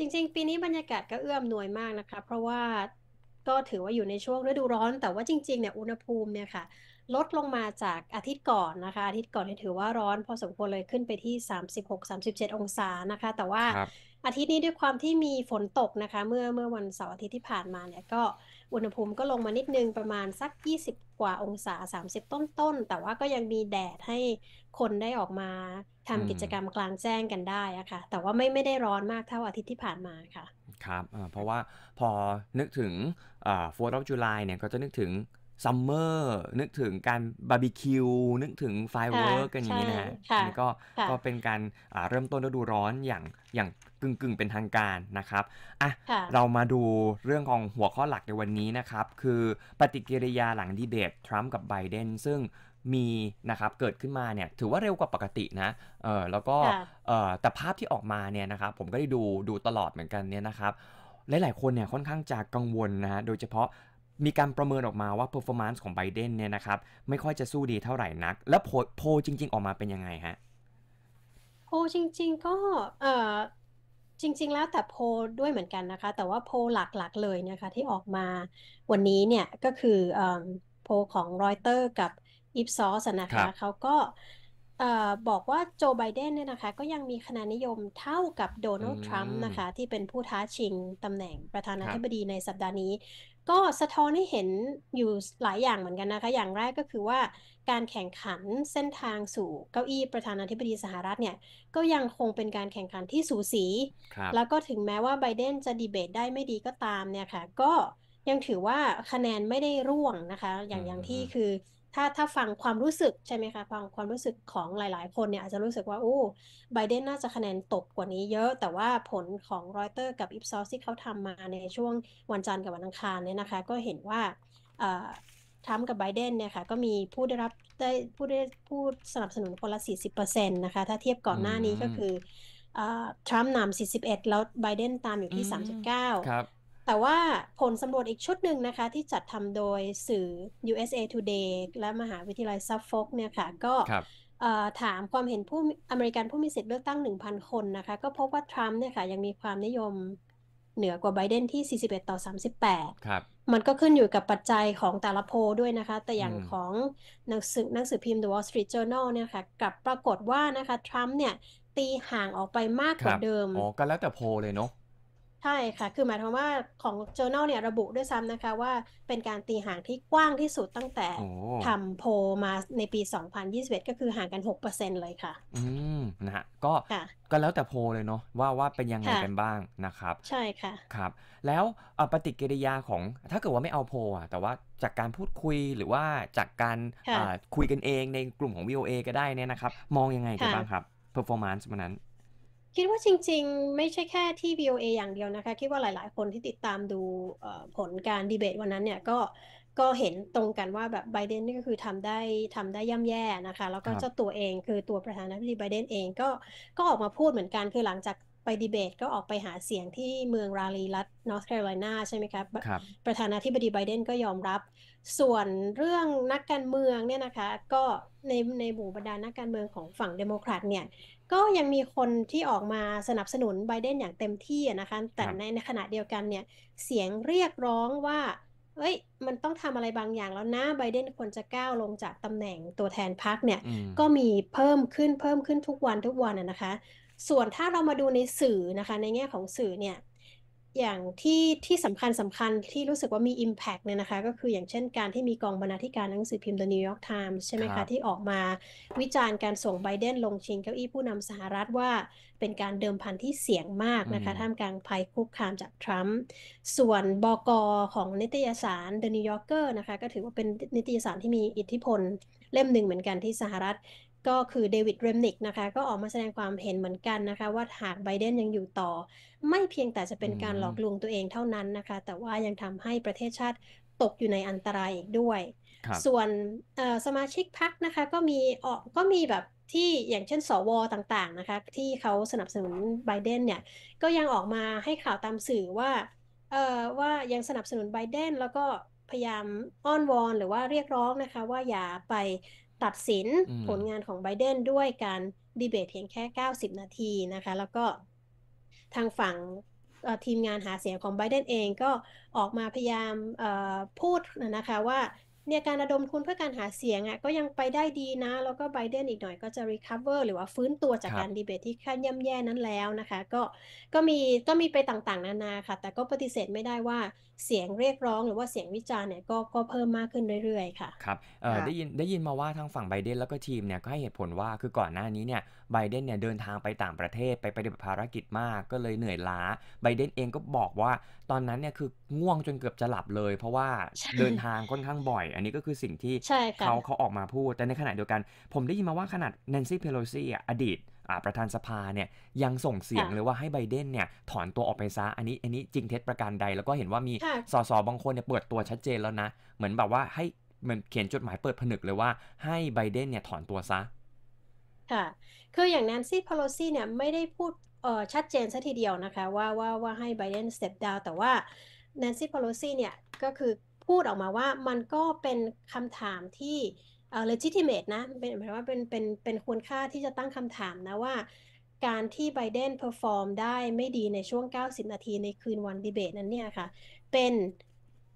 จริง ๆ ปีนี้บรรยากาศก็เอื้อมหน่วยมากนะคะ เพราะว่าก็ถือว่าอยู่ในช่วงฤดูร้อน แต่ว่าจริงๆ เนี่ยอุณหภูมิเนี่ยค่ะ ลดลงมาจากอาทิตย์ก่อนนะคะ อาทิตย์ก่อนเนี่ยถือว่าร้อน พอสมควรเลยขึ้นไปที่ 36-37 องศานะคะ แต่ว่าอาทิตย์นี้ด้วยความที่มีฝนตกนะคะ เมื่อเมื่อวันเสาร์อาทิตย์ที่ผ่านมาเนี่ยก็อุณหภูมิก็ลงมานิดนึง ประมาณสัก 20 กว่าองศา 30 ต้นๆแต่ว่าก็ยังมีแดดให้คนได้ออกมาทำกิจกรรมกลางแจ้งกันได้อะค่ะแต่ว่าไม่ไม่ได้ร้อนมากเท่าอาทิตย์ที่ผ่านมาค่ะครับเพราะว่าพอนึกถึงโฟร์ออฟจูายเนี่ยก็จะนึกถึงซัมเมอร์นึกถึงการบาร์บีคิวนึกถึงไฟเวิร์กกันอย่างนี้นะฮะก็ก็เป็นการเริ่มต้นฤดูร้อนอย่างอย่างกึ่งกึ่งเป็นทางการนะครับอ่ะเรามาดูเรื่องของหัวข้อหลักในวันนี้นะครับ คือปฏิกิริยาหลังดีเบต ทรัมป์กับไบเดน ซึ่งมีนะครับเกิดขึ้นมาเนี่ยถือว่าเร็วกว่าปกตินะเออแล้วก็แต่ภาพที่ออกมาเนี่ยนะครับผมก็ได้ดูดูตลอดเหมือนกันเนี่ยนะครับ หลายๆ คนเนี่ยค่อนข้างจะกังวลนะฮะโดยเฉพาะมีการประเมินออกมาว่า performance ของไบเดนเนี่ยนะครับไม่ค่อยจะสู้ดีเท่าไหร่นัก แล้วโพจริง ๆ ออกมาเป็นยังไงฮะ โพจริง ๆ ก็เอ่อจริงๆแล้วแต่โพด้วยเหมือนกันนะคะ แต่ว่าโพหลัก ๆ เลยนะคะที่ออกมาวันนี้เนี่ยก็คือโพของรอยเตอร์กับอิฟซอสนะคะเขาก็บอกว่าโจไบเดนเนี่ยนะคะก็ยังมีคะแนนนิยมเท่ากับโดนัลด์ทรัมป์นะคะที่เป็นผู้ท้าชิงตำแหน่งประธานาธิบดีในสัปดาห์นี้ก็สะท้อนให้เห็นอยู่หลายอย่างเหมือนกันนะคะ อย่างแรกก็คือว่าการแข่งขันเส้นทางสู่เก้าอี้ประธานาธิบดีสหรัฐเนี่ย ก็ยังคงเป็นการแข่งขันที่สูสี แล้วก็ถึงแม้ว่าไบเดนจะดีเบตได้ไม่ดีก็ตามเนี่ยค่ะ ก็ยังถือว่าคะแนนไม่ได้ร่วงนะคะ อย่างอย่างที่คือถ้าถ้าฟังความรู้สึก ใช่ไหมคะฟังความรู้สึกของหลาย ๆคนเนี่ยอาจจะรู้สึกว่าโอ้ไบเดนน่าจะคะแนนตกกว่านี้เยอะแต่ว่าผลของรอยเตอร์กับอิฟซอสที่เขาทำมาในช่วงวันจันทร์กับวันอังคารเนี่ยนะคะ ก็เห็นว่าทรัมป์กับไบเดนเนี่ยค่ะก็มีผู้ได้รับได้ผู้ได้ผู้สนับสนุนคนละ 40%นะคะ ถ้าเทียบก่อนหน้านี้ก็คือทรัมป์นำ41 แล้วไบเดนตามอยู่ที่ 39 ครับแต่ว่าผลสำรวจอีกชุดหนึ่งนะคะที่จัดทำโดยสื่อ USA Today และมหาวิทยาลัยซัฟฟอกเนี่ยค่ะก็ถามความเห็นผู้อเมริกันผู้มีสิทธิ์เลือกตั้ง 1,000 คนนะคะก็พบว่าทรัมป์เนี่ยค่ะยังมีความนิยมเหนือกว่าไบเดนที่ 41 ต่อ 38ครับมันก็ขึ้นอยู่กับปัจจัยของแต่ละโพด้วยนะคะแต่อย่างของหนังสือหนังสือพิมพ์ The Wall Street Journal เนี่ยค่ะกับปรากฏว่านะคะทรัมป์เนี่ยตีห่างออกไปมากกว่าเดิมอ๋อก็แล้วแต่โพเลยเนาะใช่ค่ะ คือหมายความว่าของ journal เนี่ยระบุด้วยซ้ำนะคะ ว่าเป็นการตีห่างที่กว้างที่สุดตั้งแต่ทำโพมาในปี 2021ก็คือห่างกัน 6%เลยค่ะ อืมนะฮะ ก็ ก็แล้วแต่โพเลยเนาะว่าว่าเป็นยังไงกันบ้างนะครับ ใช่ค่ะ ครับ แล้วปฏิกิริยาของถ้าเกิดว่าไม่เอาโพอ่ะ แต่ว่าจากการพูดคุยหรือว่าจากการคุยกันเองในกลุ่มของ VOA ก็ได้เนี่ยนะครับ มองยังไงกันบ้างครับ performance มันนั้นคิดว่าจริง ๆ ไม่ใช่แค่ที่ VOA อย่างเดียวนะคะ คิดว่าหลาย ๆ คนที่ติดตามดูผลการดีเบตวันนั้นเนี่ยก็ก็เห็นตรงกันว่าแบบไบเดนนี่ก็คือทำได้ทำได้ย่ำแย่นะคะ แล้วก็เจ้าตัวเองคือตัวประธานาธิบดีไบเดนเองก็ก็ออกมาพูดเหมือนกันคือหลังจากไปดีเบต ก็ออกไปหาเสียงที่เมืองราลีรัฐนอร์ทแคโรไลนาใช่ไหมครับ ประธานาธิบดีไบเดนก็ยอมรับส่วนเรื่องนักการเมืองเนี่ยนะคะก็ในในหมู่บรรดานักการเมืองของฝั่งเดโมแครตเนี่ยก็ยังมีคนที่ออกมาสนับสนุนไบเดนอย่างเต็มที่นะคะ แต่ในในขณะเดียวกันเนี่ยเสียงเรียกร้องว่าเอ้ยมันต้องทำอะไรบางอย่างแล้วนะไบเดนควรจะก้าวลงจากตำแหน่งตัวแทนพรรคเนี่ยก็มีเพิ่มขึ้นเพิ่มขึ้นทุกวันทุกวันนะคะ ส่วนถ้าเรามาดูในสื่อนะคะในแง่ของสื่อเนี่ยอย่างที่ที่สำคัญสำคัญที่รู้สึกว่ามี Impact เนี่ยนะคะก็คืออย่างเช่นการที่มีกองบรรณาธิการหนังสือพิมพ์ The New York Times ใช่ไหมคะที่ออกมาวิจารณ์การส่งไบเดนลงชิง เก้าอี้ผู้นำสหรัฐว่าเป็นการเดิมพันที่เสี่ยงมากนะคะท่ามกลางภัยคุกคามจากทรัมป์ส่วนบอกของนิตยสาร The New Yorker นะคะก็ถือว่าเป็นนิตยสารที่มีอิทธิพลเล่มหนึ่งเหมือนกันที่สหรัฐก็คือเดวิดเรมนิกนะคะ ก็ออกมาแสดงความเห็นเหมือนกันนะคะ ว่าหากไบเดนยังอยู่ต่อ ไม่เพียงแต่จะเป็นการหลอกลวงตัวเองเท่านั้นนะคะ แต่ว่ายังทำให้ประเทศชาติตกอยู่ในอันตรายอีกด้วย ส่วนสมาชิกพรรคนะคะก็มีออกก็มีแบบที่อย่างเช่นสวต่าง ๆ นะคะ ที่เขาสนับสนุนไบเดนเนี่ย ก็ยังออกมาให้ข่าวตามสื่อว่าเออว่ายังสนับสนุนไบเดนแล้วก็พยายามอ้อนวอน หรือว่าเรียกร้องนะคะ ว่าอย่าไปตัดสินผลงานของไบเดนด้วยการดีเบตเพียงแค่ 90 นาทีนะคะ แล้วก็ทางฝั่งทีมงานหาเสียงของไบเดนเองก็ออกมาพยายามพูดนะคะว่าเนี่ยการระดมทุนเพื่อการหาเสียงอ่ะก็ยังไปได้ดีนะ แล้วก็ไบเดนอีกหน่อยก็จะรีคัฟเวอร์หรือว่าฟื้นตัวจากการดีเบตที่ขั้นย่ำแย่นั้นแล้วนะคะ ก็ก็มีก็มีไปต่างๆนานาค่ะแต่ก็ปฏิเสธไม่ได้ว่าเสียงเรียกร้องหรือว่าเสียงวิจารณ์เนี่ยก็ก็เพิ่มมากขึ้นเรื่อยๆค่ะครับเออได้ยินได้ยินมาว่าทางฝั่งไบเดน แล้วก็ทีมเนี่ยก็ให้เหตุผลว่าคือก่อนหน้านี้เนี่ยไบเดนเนี่ยเดินทางไปต่างประเทศ ไปไปฏิบัติภารกิจมาก ก็เลยเหนื่อยล้าไบเดนเองก็บอกว่าตอนนั้นเนี่ยคือง่วงจนเกือบจะหลับเลย เพราะว่าเดินทางค่อนข้างบ่อยอัันนี้ก็คือสิ่งที่เขาเขาออกมาพูดแต่ในขณะเดียวกัน ผมได้ยินมาว่าขนาดแนนซี่เพโลซี่อดีตประธานสภาเนี่ย ยังส่งเสียงเลยว่าให้ไบเดนเนี่ย ถอนตัวออกไปซะอันนี้อันนี้จริงเท็จประการใด แล้วก็เห็นว่ามีสสบางคนเนี่ยเปิดตัวชัดเจนแล้วนะ เหมือนแบบว่าให้ เหมือนเขียนจดหมายเปิดผนึกเลยว่าให้ไบเดนเนี่ยถอนตัวซะค่ะคืออย่างแนนซี่พโลซีเนี่ยไม่ได้พูดชัดเจนซะทีเดียวนะคะ ว่าว่าว่าให้ไบเดนสเต็ปดาวแต่ว่าแนนซี่พอลซีเนี่ยก็คือพูดออกมาว่ามันก็เป็นคำถามที่เอ่อ legitimate นะเป็นหมายว่าเป็นเป็นเป็นควรค่าที่จะตั้งคำถามนะ ว่า การที่ไบเดนเพอร์ฟอร์มได้ไม่ดีในช่วง 90 นาทีในคืนวันดีเบตนั้นเนี่ยค่ะ เป็น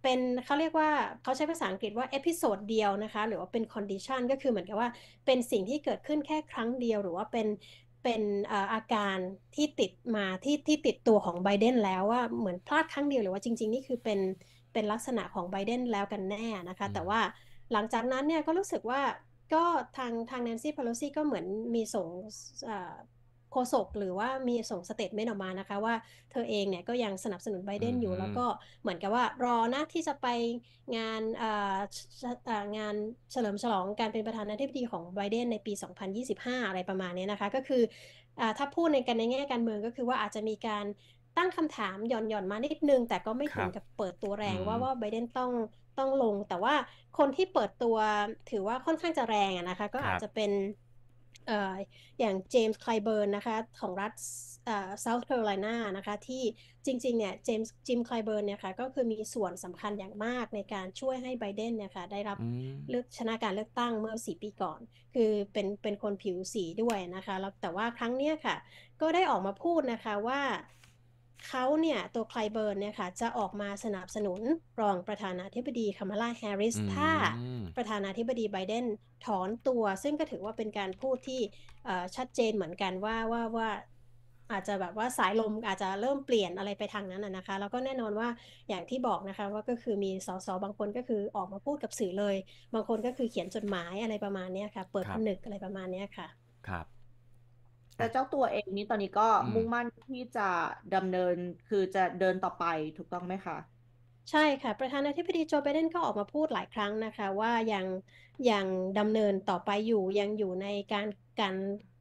เป็นเขาเรียกว่าเขาใช้ภาษาอังกฤษว่าเอพิโซดเดียวนะคะ หรือว่าเป็นคอนดิชันก็คือเหมือนกับว่าเป็นสิ่งที่เกิดขึ้นแค่ครั้งเดียว หรือว่าเป็นเป็นอาการที่ติดมาที่ที่ติดตัวของไบเดนแล้วว่าเหมือนพลาดครั้งเดียวหรือว่าจริงๆ นี่คือเป็นเป็นลักษณะของไบเดนแล้วกันแน่นะคะ แต่ว่าหลังจากนั้นเนี่ยก็รู้สึกว่าก็ทางทางแนนซี่พาโลซี่ก็เหมือนมีส่งโฆษกหรือว่ามีส่งสเตทเมนต์ออกมานะคะ ว่าเธอเองเนี่ยก็ยังสนับสนุนไบเดนอยู่ แล้วก็เหมือนกับว่ารอนะที่จะไปงานงานเฉลิมฉลอง การเป็นประธานาธิบดีของไบเดนในปี 2025 อะไรประมาณนี้นะคะ ก็คือถ้าพูดในกันในแง่การเมืองก็คือว่าอาจจะมีการตั้งคำถามหย่อนหย่อนมานิดนึง แต่ก็ไม่ถึงกับเปิดตัวแรงว่าว่าไบเดนต้องต้องลง แต่ว่าคนที่เปิดตัวถือว่าค่อนข้างจะแรงนะคะ ก็อาจจะเป็นเอ่ออย่างเจมส์ไคลเบิร์นนะคะของรัฐเอ่อซาท์แคโรไลนานะคะที่จริงๆเนี่ยเจมส์จิมไคลเบิร์นเนี่ยค่ะก็คือมีส่วนสำคัญอย่างมากในการช่วยให้ไบเดนเนี่ยค่ะได้รับเลือกชนะการเลือกตั้งเมื่อ4ปีก่อน คือเป็นเป็นคนผิวสีด้วยนะคะแล้วแต่ว่าครั้งเนี้ยค่ะ ก็ได้ออกมาพูดนะคะว่าเขาเนี่ยตัวไคลเบิร์นเนี่ยค่ะจะออกมาสนับสนุนรองประธานาธิบดีคามาลาแฮร์ริสถ้าประธานาธิบดีไบเดนถอนตัว ซึ่งก็ถือว่าเป็นการพูดที่ชัดเจนเหมือนกันว่าว่าว่า อาจจะแบบว่าสายลมอาจจะเริ่มเปลี่ยนอะไรไปทางนั้นนะคะ แล้วก็แน่นอนว่าอย่างที่บอกนะคะว่าก็คือมีสสบางคนก็คือออกมาพูดกับสื่อเลย บางคนก็คือเขียนจดหมายอะไรประมาณนี้ค่ะเปิดผนึกอะไรประมาณนี้ค่ะ ครับแต่เจ้าตัวเองนี้ตอนนี้ก็มุ่งมั่นที่จะดำเนินคือจะเดินต่อไปถูกต้องไหมคะใช่ค่ะประธานาธิบดีโจไบเดนก็ออกมาพูดหลายครั้งนะคะ ว่ายังยังดำเนินต่อไปอยู่ยังอยู่ในการการ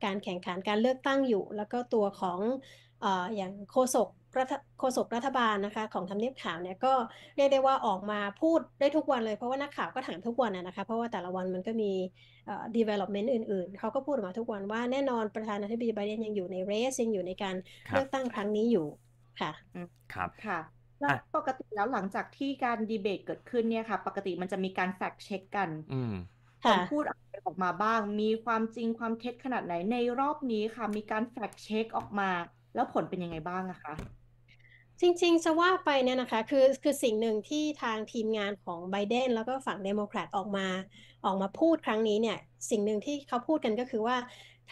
การแข่งขันการเลือกตั้งอยู่ แล้วก็ตัวของอออย่างโฆษกโฆษกรัฐบาลนะคะ ของทำเนียบขาวเนี่ยก็เรียกได้ว่าออกมาพูดได้ทุกวันเลย เพราะว่านักข่าวก็ถามทุกวันนะคะ เพราะว่าแต่ละวันมันก็มี development อื่นๆ เขาก็พูดออกมาทุกวันว่าแน่นอนประธานาธิบดีไบเดนยังอยู่ในเรสยังอยู่ในการเลือกตั้งครั้งนี้อยู่ ค่ะ ครับ ค่ะ ปกติแล้วหลังจากที่การดีเบตเกิดขึ้นเนี่ยค่ะ ปกติมันจะมีการแฟกเช็คกันคนพูดอะไรออกมาบ้าง มีความจริงความเท็จขนาดไหนในรอบนี้ค่ะมีการแฟกเช็คออกมาแล้วผลเป็นยังไงบ้างอะคะจริงๆจะว่าไปเนี่ยนะคะ คือคือสิ่งหนึ่งที่ทางทีมงานของไบเดนแล้วก็ฝั่งเดโมแครตออกมาออกมาพูดครั้งนี้เนี่ย สิ่งหนึ่งที่เขาพูดกันก็คือว่า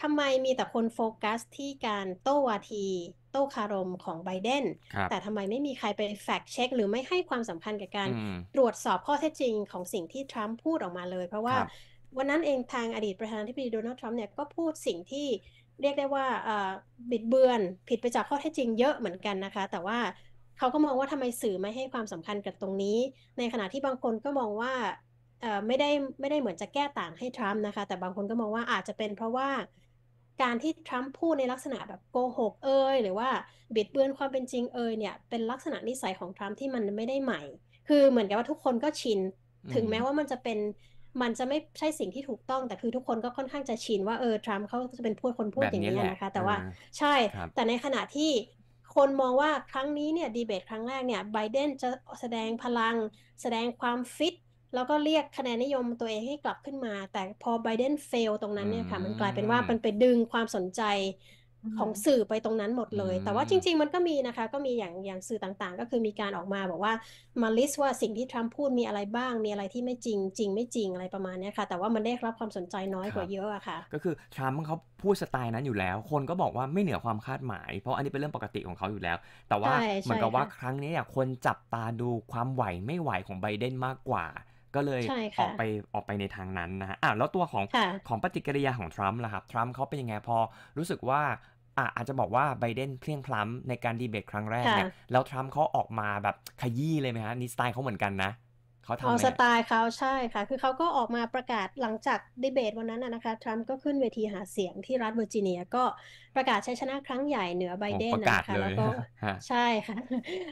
ทำไมมีแต่คนโฟกัสที่การโต้วาทีโต้คารมของไบเดน แต่ทำไมไม่มีใครไปแฟกเช็คหรือไม่ให้ความสำคัญกับการตรวจสอบข้อเท็จจริงของสิ่งที่ทรัมป์พูดออกมาเลย เพราะว่า วันนั้นเองทางอดีตประธานาธิบดีโดนัลด์ทรัมป์เนี่ยก็พูดสิ่งที่เรียกได้ว่าบิดเบือนผิดไปจากข้อเท็จจริงเยอะเหมือนกันนะคะ แต่ว่าเขาก็มองว่าทำไมสื่อไม่ให้ความสำคัญกับตรงนี้ ในขณะที่บางคนก็มองว่าไม่ได้ไม่ได้เหมือนจะแก้ต่างให้ทรัมป์นะคะ แต่บางคนก็มองว่าอาจจะเป็นเพราะว่าการที่ทรัมป์พูดในลักษณะแบบโกหกเอ่ยหรือว่าบิดเบือนความเป็นจริงเอ่ยเนี่ยเป็นลักษณะนิสัยของทรัมป์ที่มันไม่ได้ใหม่ คือเหมือนกับว่าทุกคนก็ชินถึงแม้ว่ามันจะเป็นมันจะไม่ใช่สิ่งที่ถูกต้องแต่คือทุกคนก็ค่อนข้างจะชินว่า เออ ทรัมป์เขาจะเป็นพูดคนพูดอย่างนี้นะคะ แต่ว่าใช่ แต่ในขณะที่คนมองว่าครั้งนี้เนี่ยดีเบตครั้งแรกเนี่ยไบเดนจะแสดงพลัง แสดงความฟิตแล้วก็เรียกคะแนนนิยมตัวเองให้กลับขึ้นมา แต่พอไบเดนเฟลตรงนั้นเนี่ยค่ะ มันกลายเป็นว่ามันไปดึงความสนใจของสื่อไปตรงนั้นหมดเลย แต่ว่าจริงๆมันก็มีนะคะก็มีอย่างอย่างสื่อต่างๆ ก็คือมีการออกมาบอกว่ามาลิสว่าสิ่งที่ทรัมป์พูดมีอะไรบ้างมีอะไรที่ไม่จริงจริงไม่จริงอะไรประมาณนี้ค่ะ แต่ว่ามันได้รับความสนใจน้อยกว่าเยอะอะค่ะ ก็คือทรัมป์เขาพูดสไตล์นั้นอยู่แล้ว คนก็บอกว่าไม่เหนือความคาดหมายเพราะอันนี้เป็นเรื่องปกติของเขาอยู่แล้ว แต่ว่าเหมือนกับว่าครั้งนี้คนจับตาดูความไหวไม่ไหวของไบเดนมากกว่าก็เลยออกไปออกไปในทางนั้นนะฮะอ้าวแล้วตัวของของปฏิกิริยาของทรัมป์ล่ะครับ ทรัมป์เขาเป็นยังไงพอ รู้สึกว่า อ่าอาจจะบอกว่าไบเดนเพลียงพล้ำในการดีเบตครั้งแรกเนี่ย แล้วทรัมป์เขาออกมาแบบ ขยี้เลยไหมฮะนี่สไตล์เขาเหมือนกันนะเขาทำอหสไตล์เขาใช่ค่ะ คือเขาก็ออกมาประกาศหลังจากดีเบตวันนั้นนะคะ ทรัมป์ก็ขึ้นเวทีหาเสียงที่รัฐเวอร์จิเนียก็ประกาศชัยชนะครั้งใหญ่เหนือไบเดนนะคะแล้วก็ใช่ค่ะ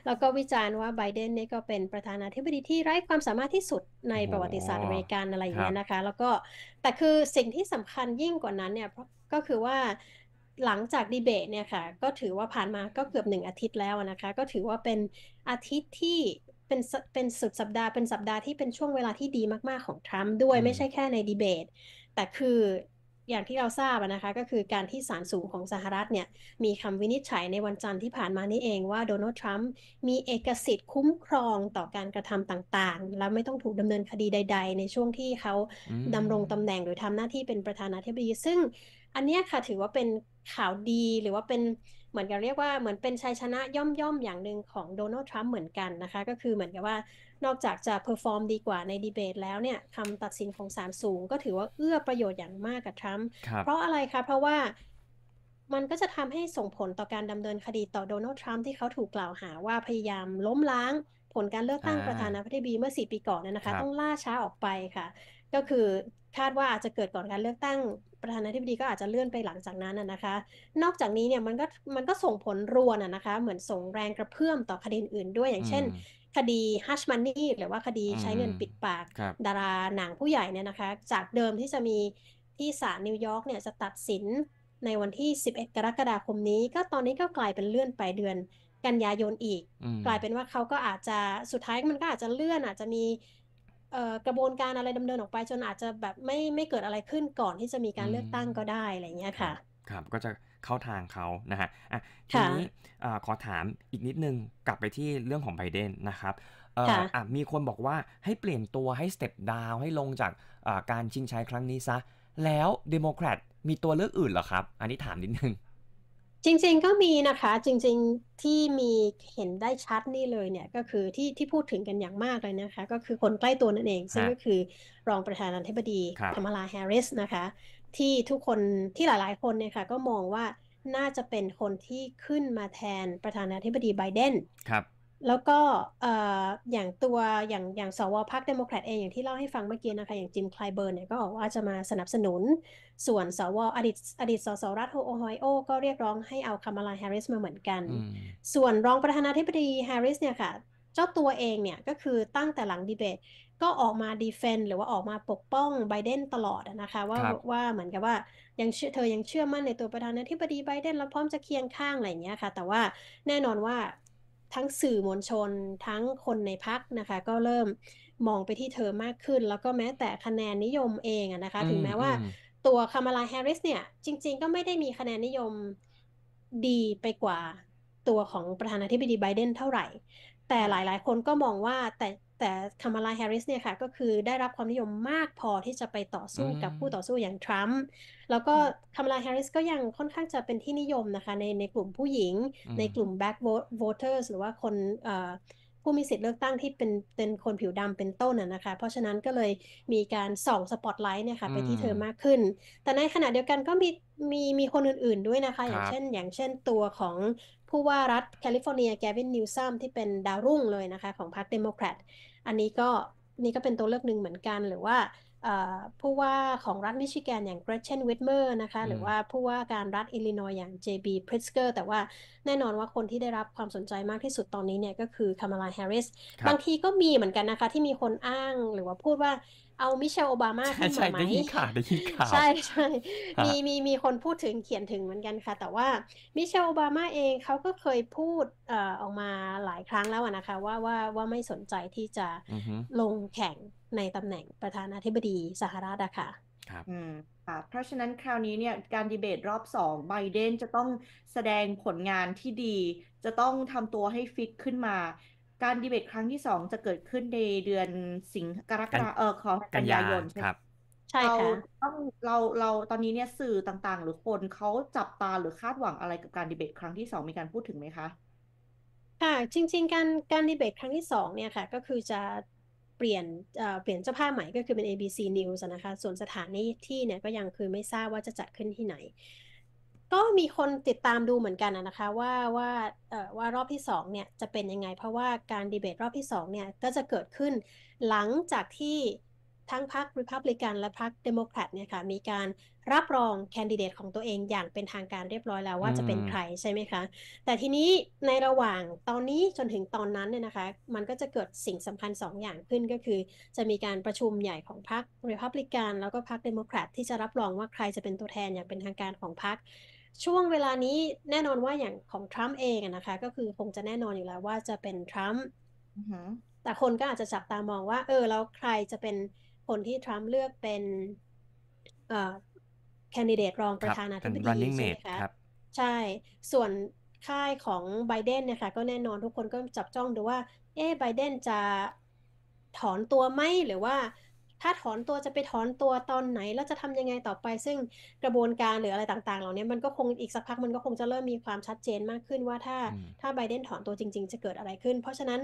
แล้วก็วิจารณ์ว่าไบเดนนี่ก็เป็นประธานาธิบดีที่ไร้ความสามารถที่สุดในประวัติศาสตร์อเมริกันอะไรอย่างเงี้ยนะคะ แล้วก็แต่คือสิ่งที่สำคัญยิ่งกว่านั้นเนี่ยก็คือว่าหลังจากดีเบตเนี่ยค่ะ ก็ถือว่าผ่านมา ก็เกือบหนึ่งอาทิตย์แล้วนะคะ ก็ถือว่าเป็นอาทิตย์ที่เป็นเป็นสุดสัปดาห์เป็นสัปดาห์ที่เป็นช่วงเวลาที่ดีมาก ๆของทรัมป์ด้วย ไม่ใช่แค่ในดีเบต แต่คืออย่างที่เราทราบนะคะก็คือการที่ศาลสูงของสหรัฐเนี่ยมีคำวินิจฉัยในวันจันทร์ที่ผ่านมานี่เองว่าโดนัลด์ทรัมป์มีเอกสิทธิ์คุ้มครองต่อการกระทำต่าง ๆ และไม่ต้องถูกดำเนินคดีใด ๆ ในช่วงที่เขาดำรงตำแหน่งหรือทำหน้าที่เป็นประธานาธิบดีซึ่งอันนี้ค่ะ ถือว่าเป็นข่าวดีหรือว่าเป็นเหมือนกับเรียกว่าเหมือนเป็นชัยชนะย่อมย่อมอย่างหนึ่งของโดนัลด์ทรัมป์เหมือนกันนะคะ ก็คือเหมือนกับว่านอกจากจะเพอร์ฟอร์มดีกว่าในดีเบตแล้วเนี่ยคำตัดสินของศาลสูงก็ถือว่าเอื้อประโยชน์อย่างมากกับทรัมป์เพราะอะไรคะ เพราะว่ามันก็จะทำให้ส่งผลต่อการดำเนินคดีต่อโดนัลด์ทรัมป์ที่เขาถูกกล่าวหาว่าพยายามล้มล้าง ผลการเลือกตั้งประธานาธิบดีเมื่อ 4ปีก่อนเนะคะต้องล่าช้าออกไปค่ะ ก็คือคาดว่าอาจจะเกิดก่อนการเลือกตั้งประธานาธิบดีก็อาจจะเลื่อนไปหลังจากนั้นนะคะ นอกจากนี้เนี่ยมันก็มันก็ส่งผลรวนนะคะ เหมือนส่งแรงกระเพื่อมต่อคดีอื่นด้วย อย่างเช่น คดีฮัชมันนี่หรือว่าคดีใช้เงินปิดปาก ดาราหนังผู้ใหญ่เนี่ยนะคะ จากเดิมที่จะมีที่ศาลนิวยอร์กเนี่ยจะตัดสินในวันที่ 11กรกฎาคมนี้ ก็ตอนนี้ก็กลายเป็นเลื่อนไปเดือนกันยายนอีก กลายเป็นว่าเขาก็อาจจะสุดท้ายมันก็อาจจะเลื่อนอาจจะมีกระบวนการอะไรดำเนินออกไปจนอาจจะแบบไม่ไม่เกิดอะไรขึ้นก่อนที่จะมีการเลือกตั้งก็ได้อะไรเงี้ยค่ะครับก็จะเข้าทางเขานะฮะอ่ะทีนี้ขอถามอีกนิดนึงกลับไปที่เรื่องของไบเดนนะครับอ่ะมีคนบอกว่าให้เปลี่ยนตัวให้สเต็ปดาวให้ลงจากการชิงชัยครั้งนี้ซะ แล้วเดโมแครตมีตัวเลือกอื่นเหรอครับ อันนี้ถามนิดนึงจริงๆก็มีนะคะจริงๆที่มีเห็นได้ชัดนี่เลยเนี่ยก็คือที่ที่พูดถึงกันอย่างมากเลยนะคะ ก็คือคนใกล้ตัวนั่นเอง ซึ่งก็คือรองประธานาธิบดีคามาลาแฮร์ริสนะคะ ที่ทุกคนที่หลายๆคนเนี่ยค่ะก็มองว่าน่าจะเป็นคนที่ขึ้นมาแทนประธานาธิบดีไบเดนครับแล้วก็อย่างตัวอย่างอย่างสวพรรคเดโมแครตเองอย่างที่เล่าให้ฟังเมื่อกี้นะคะ อย่างจิมคลายเบิร์นเนี่ยก็บอกว่าจะมาสนับสนุนส่วนสวอดีต อดีต สสรัฐโอไฮโอ ก็เรียกร้องให้เอาคามาลาแฮร์ริสมาเหมือนกัน ส่วนรองประธานาธิบดีแฮร์ริสเนี่ยค่ะ เจ้าตัวเองเนี่ยก็คือตั้งแต่หลังดีเบต ก็ออกมาดีเฟนหรือว่าออกมาปกป้องไบเดนตลอดนะคะว่าว่าเหมือนกับว่ายังเธอยังเชื่อมั่นในตัวประธานาธิบดีไบเดนแล้วพร้อมจะเคียงข้างอะไรอย่างเงี้ยค่ะ แต่ว่าแน่นอนว่าทั้งสื่อมวลชนทั้งคนในพักนะคะ ก็เริ่มมองไปที่เธอมากขึ้น แล้วก็แม้แต่คะแนนนิยมเองนะคะ ถึงแม้ว่า ตัวคามาลาแฮริสเนี่ย จริงๆ ก็ไม่ได้มีคะแนนนิยมดีไปกว่าตัวของประธานาธิบดีไบเดนเท่าไหร่ แต่หลายๆคนก็มองว่าแต่แต่คามาลาแฮริสเนี่ยค่ะก็คือได้รับความนิยมมากพอที่จะไปต่อสู้กับผู้ต่อสู้อย่างทรัมป์แล้วก็คามาลาแฮริสก็ยังค่อนข้างจะเป็นที่นิยมนะคะในในกลุ่มผู้หญิงในกลุ่มแบ็กโ k เตอร์สหรือว่าคนผู้มีสิทธิ์เลือกตั้งที่เป็นเป็นคนผิวดำเป็นต้นนะนะคะ เพราะฉะนั้นก็เลยมีการส่องสปอตไลท์เนี่ยค่ะไปที่เธอมากขึ้น แต่ในขณะเดียวกันก็มีมีมีคนอื่นๆด้วยนะคะอย่างเช่นอย่างเช่นตัวของผู้ว่ารัฐแคลิฟอร์เนียแกวินนิวซัมที่เป็นดาวรุ่งเลยนะคะของพรรคเดโมแครตอันนี้ก็นี่ก็เป็นตัวเลือกหนึ่งเหมือนกันหรือว่าผู้ว่าของรัฐมิชิแกนอย่างเกรเชนวิทเมอร์นะคะหรือว่าผู้ว่าการรัฐอิลลินอยอย่าง JB p r i t z k e r แต่ว่าแน่นอนว่าคนที่ได้รับความสนใจมากที่สุดตอนนี้เนี่ยก็คือคามาลาแฮร์ริสบางทีก็มีเหมือนกันนะคะที่มีคนอ้างหรือว่าพูดว่าเอามิเชลโอบามาขึ้นมาไหมได้ยินข่าวได้ยินข่าวใช่ใช่มีมีมีคนพูดถึงเขียนถึงเหมือนกันค่ะ แต่ว่ามิเชลโอบามาเองเขาก็เคยพูดออกมาหลายครั้งแล้วนะคะว่าว่าว่าไม่สนใจที่จะลงแข่งในตำแหน่งประธานาธิบดีสหรัฐอะค่ะครับอืมค่ะ เพราะฉะนั้นคราวนี้เนี่ยการดีเบตรอบสองไบเดนจะต้องแสดงผลงานที่ดี จะต้องทำตัวให้ฟิตขึ้นมาการดีเบตครั้งที่สองจะเกิดขึ้นในเดือนสิงกรกฎาเออขอกันยายนใช่ไหมช่เราต้องเราเราตอนนี้เนี่ยสื่อต่างๆ หรือคนเขาจับตาหรือคาดหวังอะไรกับการดีเบต ครั้งที่สองมีการพูดถึงไหมคะ ค่ะ จริง ๆ การการดีเบตครั้งที่สองเนี่ยค่ะ ก็คือจะเปลี่ยนเปลี่ยนเจ้าภาพใหม่ก็คือเป็น ABC News นะคะ ส่วนสถานที่เนี่ยก็ยังคือไม่ทราบว่าจะจัดขึ้นที่ไหนก็มีคนติดตามดูเหมือนกันนะคะว่าว่าว่ารอบที่สองเนี่ยจะเป็นยังไง เพราะว่าการดีเบตรอบที่สองเนี่ยก็จะเกิดขึ้นหลังจากที่ทั้งพรรคริพับลิกันและพรรคเดโมแครตเนี่ยค่ะมีการรับรองแคนดิเดตของตัวเองอย่างเป็นทางการเรียบร้อยแล้ว ว่าจะเป็นใคร ใช่ไหมคะ แต่ทีนี้ในระหว่างตอนนี้จนถึงตอนนั้นเนี่ยนะคะมันก็จะเกิดสิ่งสำคัญ2ออย่างขึ้นก็คือจะมีการประชุมใหญ่ของพรรคริพับลิกันแล้วก็พรรคเดโมแครตที่จะรับรองว่าใครจะเป็นตัวแทนอย่างเป็นทางการของพรรคช่วงเวลานี้แน่นอนว่าอย่างของทรัมป์เองนะคะ ก็คือคงจะแน่นอนอยู่แล้วว่าจะเป็นทรัมป์แต่คนก็อาจจะจับตามองว่า เออแล้วใครจะเป็นคนที่ทรัมป์เลือกเป็นแคนดิเดตรองประธานาธิบดีใช่ไหมคะใช่ ส่วนค่ายของไบเดนเนี่ยค่ะ ก็แน่นอนทุกคนก็จับจ้องดูว่า เอ๊ไบเดนจะถอนตัวไหมหรือว่าถ้าถอนตัวจะไปถอนตัวตอนไหนแล้วจะทำยังไงต่อไป ซึ่งกระบวนการหรืออะไรต่างๆ เหล่านี้มันก็คงอีกสักพักมันก็คงจะเริ่มมีความชัดเจนมากขึ้นว่าถ้าถ้าไบเดนถอนตัวจริงๆ จะเกิดอะไรขึ้น เพราะฉะนั้น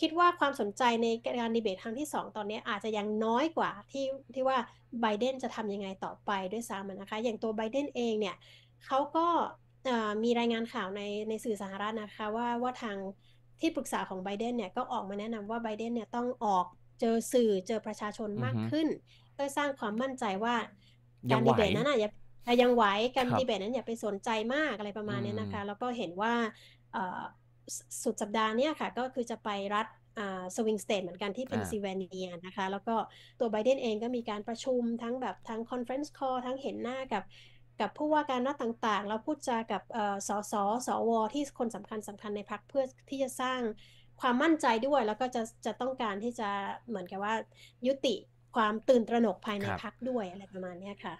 คิดว่าความสนใจในการดีเบตครั้งที่ 2 ตอนนี้อาจจะยังน้อยกว่าที่ที่ว่าไบเดนจะทำยังไงต่อไปด้วยซ้ำนะคะอย่างตัวไบเดนเองเนี่ยเขาก็มีรายงานข่าวในในสื่อสหรัฐนะคะ ว่าว่าทางที่ปรึกษาของไบเดนเนี่ยก็ออกมาแนะนำว่าไบเดนเนี่ยต้องออกเจอสื่อเจอประชาชนมากขึ้นเพื่อสร้างความมั่นใจว่าการดีเบตนั้นอ่ะจยยังไหวการดีเบตนั้นอย่าไปสนใจมากอะไรประมาณนี้นะคะ แล้วก็เห็นว่าสุดสัปดาห์นี้ค่ะก็คือจะไปรัฐสวิงสเตทเหมือนกันที่เพนซิลเวเนียนะคะ แล้วก็ตัวไบเดนเองก็มีการประชุมทั้งแบบทั้งคอนเฟรนซ์คอลทั้งเห็นหน้ากับ กับผู้ว่าการรัฐต่างๆแล้วพูดจากับสสสวที่คนสำคัญสำคัญในพรรคเพื่อที่จะสร้างความมั่นใจด้วยแล้วก็จะจะต้องการที่จะเหมือนกับว่า ยุติความตื่นตระหนกภายในพักด้วย อะไรประมาณนี้ค่ะ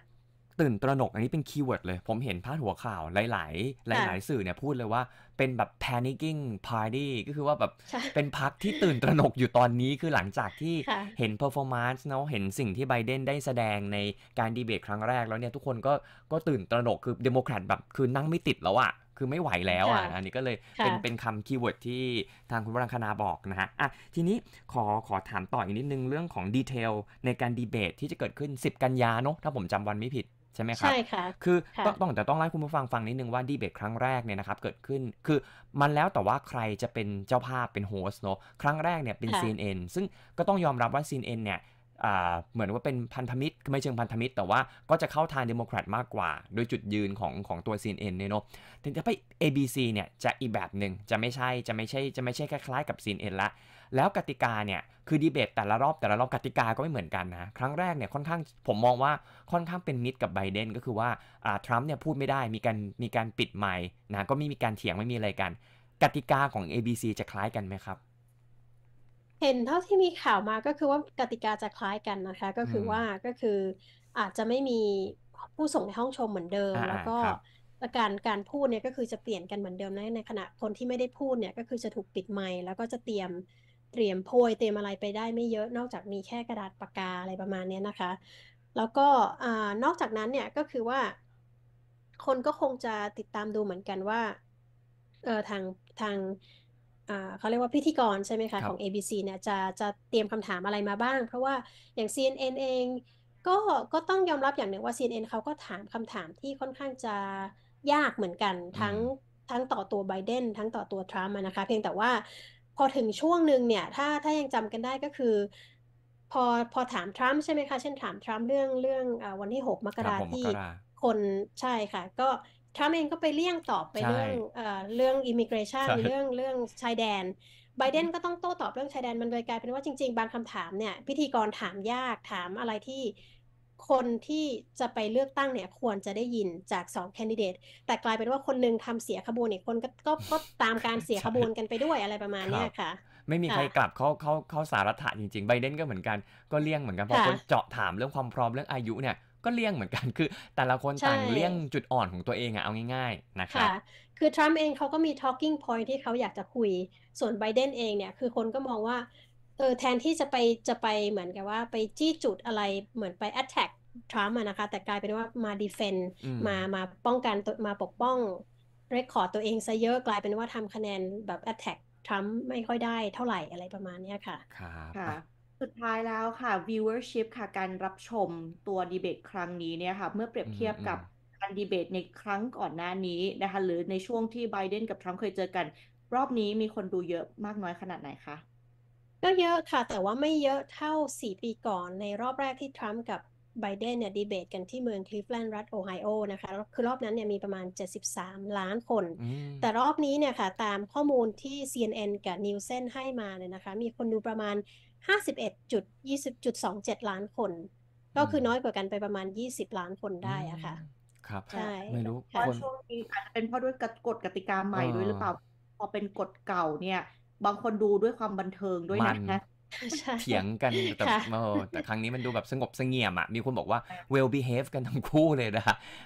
ตื่นตระหนกอันนี้เป็นคีย์เวิร์ดเลย ผมเห็นพาดหัวข่าวหลาย ๆ หลาย ๆ สื่อเนี่ยพูดเลยว่าเป็นแบบ panicking party ก็คือว่าแบบเป็นพักที่ตื่นตระหนกอยู่ตอนนี้ คือหลังจากที่เห็น performance เนาะเห็นสิ่งที่ไบเดนได้แสดงในการดีเบตครั้งแรก แล้วเนี่ยทุกคนก็ก็ตื่นตระหนกคือเดโมแครตแบบคือนั่งไม่ติดแล้วอะคือไม่ไหวแล้วอ่ะ อันนี้ก็เลยเป็นเป็นคำคีย์เวิร์ดที่ทางคุณวรังคณาบอกนะฮะอ่ะทีนี้ขอขอถามต่ออีกนิดนึงเรื่องของดีเทลในการดีเบตที่จะเกิดขึ้น 10 กันยาเนาะถ้าผมจำวันไม่ผิดใช่ไหมครับ ใช่ค่ะ คือต้องแต่ต้องไล่คุณผู้ฟังฟังนิดนึงว่าดีเบต ครั้งแรกเนี่ยนะครับ เกิดขึ้นคือมันแล้วแต่ว่าใครจะเป็นเจ้าภาพเป็นโฮสเนาะครั้งแรกเนี่ยเป็น CNN ซึ่งก็ต้องยอมรับว่า CNN เนี่ยเหมือนว่าเป็นพันธมิตรไม่เชิงพันธมิตรแต่ว่าก็จะเข้าทางเดโมแครตมากกว่า โดยจุดยืนของของตัว CNN เนี่ยเนาะแต่ถ้าไป ABC เนี่ย จะอีกแบบหนึ่งจะไม่ใช่ จะไม่ใช่จะไม่ใช่คล้ายๆกับ CNN ละ แล้วกติกาเนี่ย คือดีเบตแต่ละรอบแต่ละรอบกติกาก็ไม่เหมือนกันนะ ครั้งแรกเนี่ย ค่อนข้างผมมองว่าค่อนข้างเป็นมิตรกับไบเดน ก็คือว่าทรัมป์เนี่ยพูดไม่ได้มีการมีการปิดไมค์นะก็ไม่มีการเถียงไม่มีอะไรกัน กติกาของ ABC จะคล้ายกันไหมครับเห็นเท่าที่มีข่าวมาก็คือว่ากติกาจะคล้ายกันนะคะ ก็คือว่าก็คือ อาจจะไม่มีผู้ส่งในห้องชมเหมือนเดิม แล้วก็การการพูดเนี่ยก็คือจะเปลี่ยนกันเหมือนเดิมในในขณะ คนที่ไม่ได้พูดเนี่ย ก็คือจะถูกปิดไมค์แล้วก็จะเตรียมเตรียมโพยเตรียมอะไรไปได้ไม่เยอะนอกจากมีแค่กระดาษปากกาอะไรประมาณนี้นะคะ แล้วก็นอกจากนั้นเนี่ยก็คือว่า คนก็คงจะติดตามดูเหมือนกันว่า เออทางทางเขาเรียกว่าพิธีกรใช่ไหมคะคของ ABC เนี่ยจะจะเตรียมคำถามอะไรมาบ้างเพราะว่าอย่าง CNN เองก็ก็ต้องยอมรับอย่างหนึ่งว่า CNN เขาก็ถามคำถามที่ค่อนข้างจะยากเหมือนกันทั้งทั้งต่อตัวไบเดนทั้งต่อตัวทรัมป์นะคะเพียงแต่ว่าพอถึงช่วงหนึ่งเนี่ยถ้าถ้ายังจำกันได้ก็คือ พอพอถามทรัมป์ใช่ไหมคะเช่นถามทรัมป์เรื่องเรื่องอวันที่ 6 มกราที่คนใช่ค่ะ ก็ทรัมป์เองก็ไปเลี่ยงตอบไปเรื่องเรื่องอิมิเกรชันเรื่องเรื่องชายแดนไบเดนก็ต้องโต้ตอบเรื่องชายแดนมันเลยกลายเป็นว่าจริงๆ บางคำถามเนี่ยพิธีกรถามยากถามอะไรที่คนที่จะไปเลือกตั้งเนี่ยควรจะได้ยินจากสองแคนดิเดตแต่กลายเป็นว่าคนหนึ่งทำเสียขบวนอีกคนก็ก็ก็ตามการเสียขบวนกันไปด้วยอะไรประมาณนี้ค่ะไม่มีใครกลับเขาเขาเขาสารัฐะจริงๆไบเดนก็เหมือนกันก็เลี่ยงเหมือนกันพอคนเจาะถามเรื่องความพร้อมเรื่องอายุเนี่ยก็เลี่ยงเหมือนกันคือแต่ละคนต่าง เลี่ยงจุดอ่อนของตัวเองอะเอาง่ายๆ นะคะคือทรัมป์เองเขาก็มี talking point ที่เขาอยากจะคุยส่วนไบเดนเองเนี่ยคือคนก็มองว่าเออแทนที่จะไปจะไปเหมือนกับว่าไปจี้จุดอะไรเหมือนไป attack ทรัมป์นะคะแต่กลายเป็นว่ามา defend มามาป้องกันมาปกป้องเรคคอร์ดตัวเอง ซะเยอะกลายเป็นว่าทำคะแนนแบบ attack ทรัมป์ไม่ค่อยได้เท่าไหร่อะไรประมาณนี้ค่ะครับสุดท้ายแล้วค่ะ viewership ค่ะการรับชมตัวดีเบตครั้งนี้เนี่ยค่ะ เมื่อเปรียบเทียบกับการดีเบตในครั้งก่อนหน้านี้นะคะ หรือในช่วงที่ไบเดนกับทรัมป์เคยเจอกัน รอบนี้มีคนดูเยอะมากน้อยขนาดไหนคะก็เยอะค่ะ แต่ว่าไม่เยอะเท่า 4 ปีก่อนในรอบแรกที่ทรัมป์กับไบเดนเนี่ย ดีเบตกันที่เมืองคลีฟแลนด์รัฐโอไฮโอนะคะ คือรอบนั้นเนี่ยมีประมาณ 73 ล้านคน แต่รอบนี้เนี่ยค่ะ ตามข้อมูลที่ CNN กับ n ิ e เ s e n ให้มาเนี่ยนะคะ มีคนดูประมาณ51.20.27 ล้านคน ก็คือน้อยกว่ากันไปประมาณ 20 ล้านคนได้อะค่ะ ครับใช่ไม่รู้เพราะช่วงนี้อาจจะเป็นเพราะด้วยกฎกติกาใหม่ด้วยหรือเปล่า พอเป็นกฎเก่าเนี่ย บางคนดูด้วยความบันเทิงด้วยนะเถียงกัน แต่แต่ครั้งนี้มันดูแบบสงบสงียมอ่ะมีคนบอกว่า well behave กันทั้งคู่เลยนะ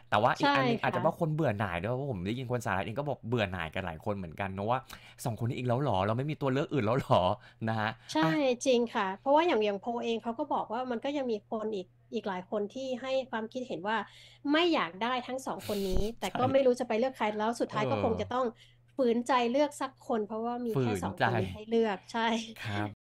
แต่ว่าอีกอันนึงอาจจะว่าคนเบื่อหน่ายด้วยเพราะผมได้ยินคนสหรัฐเองก็บอกเบื่อหน่ายกันหลายคนเหมือนกันเนะว่าสองคนนี้อีกแล้วหรอเราไม่มีตัวเลือกอื่นแล้วหรอนะฮะใช่จริงค่ะ เพราะว่าอย่างอย่างโพเองเขาก็บอกว่ามันก็ยังมีคนอีกอีกหลายคนที่ให้ความคิดเห็นว่าไม่อยากได้ทั้งสองคนนี้ แต่ก็ไม่รู้จะไปเลือกใครแล้วสุดท้ายก็คงจะต้องฝืนใจเลือกสักคน เพราะว่ามีแค่สองคนให้เลือกใช่ครับ